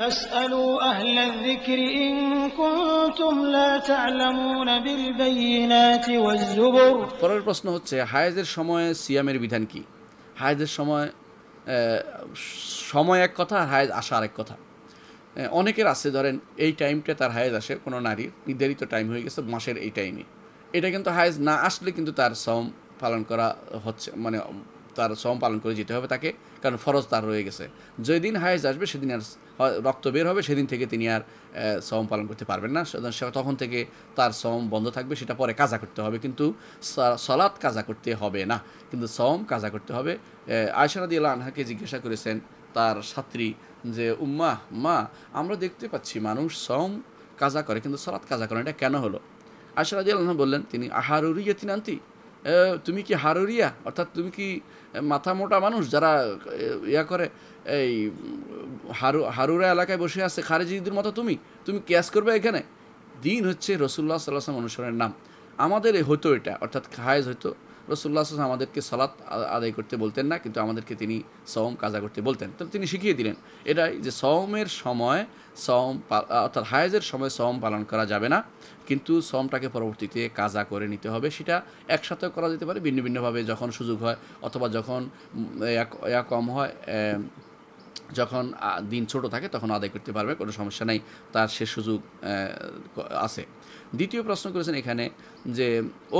পরের প্রশ্ন হচ্ছে হায়েজের সময়ে সিয়ামের বিধান কি হায়েজের সময় সময় এক কথা হায়েজ আসা আরেক কথা অনেকের আছে ধরেন এই টাইমটা তার হায়েজ আসে কোনো নারীর নির্ধারিত টাইম হয়ে গেছে মাসের এই টাইমে এটা কিন্তু হায়েজ না আসলে কিন্তু তার শ্রম পালন করা হচ্ছে মানে তার সম পালন করে যেতে হবে তাকে কারণ ফরজ তার রয়ে গেছে যেদিন হায়েজ আসবে সেদিন আর রক্ত বের হবে সেদিন থেকে তিনি আর সম পালন করতে পারবেন না তখন থেকে তার সম বন্ধ থাকবে সেটা পরে কাজা করতে হবে কিন্তু সলাৎ কাজা করতে হবে না কিন্তু সম কাজা করতে হবে আয়সারাদি আল্লাহ আনহাকে জিজ্ঞাসা করেছেন তার ছাত্রী যে উম্মা মা আমরা দেখতে পাচ্ছি মানুষ সম কাজা করে কিন্তু সলাৎ কাজা করে এটা কেন হলো আশরাদি আল্লাহ বললেন তিনি আহারুরি আনতি তুমি কি হারুরিয়া অর্থাৎ তুমি কি মাথা মোটা মানুষ যারা ইয়া করে এই হারু হারুরা এলাকায় বসে আছে খারেজিদের মতো তুমি তুমি ক্যাস করবে এখানে দিন হচ্ছে রসুল্লাহ সাল্লাহ অনুসরণের নাম আমাদের হতো এটা অর্থাৎ খায়েজ হতো রসুল্লাহ আসলাম আমাদেরকে সালাত আদায় করতে বলতেন না কিন্তু আমাদেরকে তিনি সওম কাজা করতে বলতেন তাহলে তিনি শিখিয়ে দিলেন এটাই যে সওমের সময় সওম অর্থাৎ হায়েজের সময় সওম পালন করা যাবে না কিন্তু সওমটাকে পরবর্তীতে কাজা করে নিতে হবে সেটা একসাথে করা যেতে পারে ভিন্ন ভিন্নভাবে যখন সুযোগ হয় অথবা যখন কম হয় যখন দিন ছোট থাকে তখন আদায় করতে পারবে কোনো সমস্যা নাই তার সে সুযোগ আছে দ্বিতীয় প্রশ্ন করেছেন এখানে যে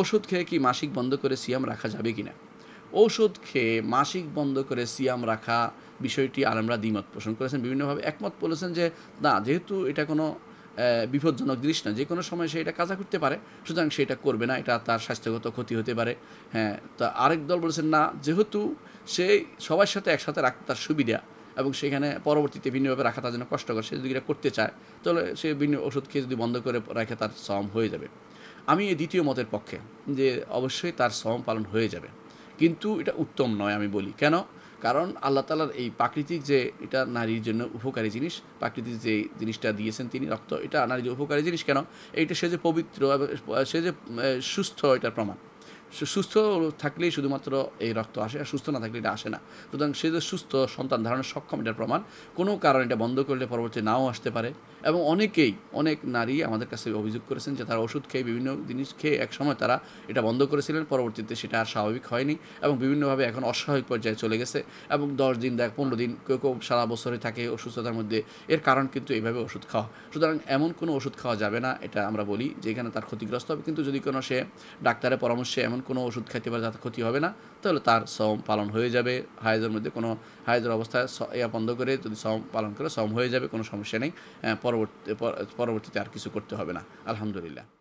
ওষুধ খেয়ে কি মাসিক বন্ধ করে সিয়াম রাখা যাবে কি না ঔষধ খেয়ে মাসিক বন্ধ করে সিয়াম রাখা বিষয়টি আলমরা দ্বিমত পোষণ করেছেন বিভিন্নভাবে একমত বলেছেন যে না যেহেতু এটা কোনো বিপজ্জনক জিনিস না যে কোনো সময় সে এটা কাজা করতে পারে সুতরাং সে এটা করবে না এটা তার স্বাস্থ্যগত ক্ষতি হতে পারে হ্যাঁ তা আরেক দল বলেছেন না যেহেতু সে সবার সাথে একসাথে রাখতে তার সুবিধা এবং সেখানে পরবর্তীতে ভিন্নভাবে রাখা তার জন্য কষ্টকর সে যদি এটা করতে চায় তাহলে সে ভিন্ন ওষুধ খেয়ে যদি বন্ধ করে রাখে তার শ্রম হয়ে যাবে আমি এই দ্বিতীয় মতের পক্ষে যে অবশ্যই তার শ্রম পালন হয়ে যাবে কিন্তু এটা উত্তম নয় আমি বলি কেন কারণ আল্লাহ তালার এই প্রাকৃতিক যে এটা নারীর জন্য উপকারী জিনিস প্রাকৃতিক যে জিনিসটা দিয়েছেন তিনি রক্ত এটা নারীর উপকারী জিনিস কেন এইটা সে যে পবিত্র সে যে সুস্থ এটার প্রমাণ সুস্থ থাকলেই শুধুমাত্র এই রক্ত আসে আর সুস্থ না থাকলে এটা আসে না সুতরাং সে যে সুস্থ সন্তান ধারণের সক্ষম এটার প্রমাণ কোনো কারণে এটা বন্ধ করলে পরবর্তী নাও আসতে পারে এবং অনেকেই অনেক নারী আমাদের কাছে অভিযোগ করেছেন যে তারা ওষুধ খেয়ে বিভিন্ন জিনিস খেয়ে একসময় তারা এটা বন্ধ করেছিলেন পরবর্তীতে সেটা আর স্বাভাবিক হয়নি এবং বিভিন্নভাবে এখন অস্বাভাবিক পর্যায়ে চলে গেছে এবং দশ দিন দেখ পনেরো দিন কেউ কেউ সারা বছরে থাকে অসুস্থতার মধ্যে এর কারণ কিন্তু এইভাবে ওষুধ খাওয়া সুতরাং এমন কোনো ওষুধ খাওয়া যাবে না এটা আমরা বলি যেখানে তার ক্ষতিগ্রস্ত হবে কিন্তু যদি কোনো সে ডাক্তারের পরামর্শে এমন কোনো ওষুধ খাইতে পারে যাতে ক্ষতি হবে না তাহলে তার সম পালন হয়ে যাবে হায়জের মধ্যে কোনো হায়জের অবস্থায় ইয়া বন্ধ করে যদি সম পালন করে সম হয়ে যাবে কোনো সমস্যা নেই হ্যাঁ, পরবর্তী পরবর্তীতে আর কিছু করতে হবে না আলহামদুলিল্লাহ